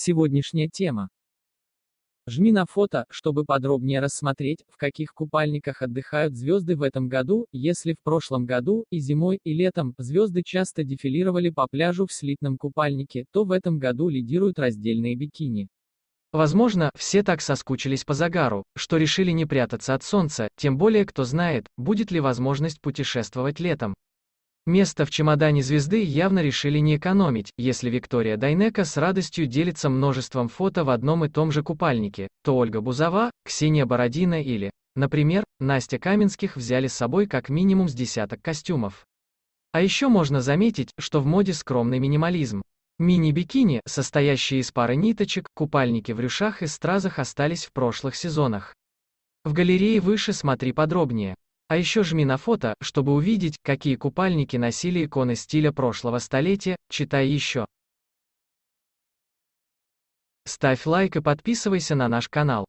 Сегодняшняя тема. Жми на фото, чтобы подробнее рассмотреть, в каких купальниках отдыхают звезды в этом году, если в прошлом году, и зимой, и летом, звезды часто дефилировали по пляжу в слитном купальнике, то в этом году лидируют раздельные бикини. Возможно, все так соскучились по загару, что решили не прятаться от солнца, тем более кто знает, будет ли возможность путешествовать летом. Место в чемодане звезды явно решили не экономить, если Виктория Дайнека с радостью делится множеством фото в одном и том же купальнике, то Ольга Бузова, Ксения Бородина или, например, Настя Каменских взяли с собой как минимум с десяток костюмов. А еще можно заметить, что в моде скромный минимализм. Мини-бикини, состоящие из пары ниточек, купальники в рюшах и стразах остались в прошлых сезонах. В галерее выше смотри подробнее. А еще жми на фото, чтобы увидеть, какие купальники носили иконы стиля прошлого столетия, читай еще. Ставь лайк и подписывайся на наш канал.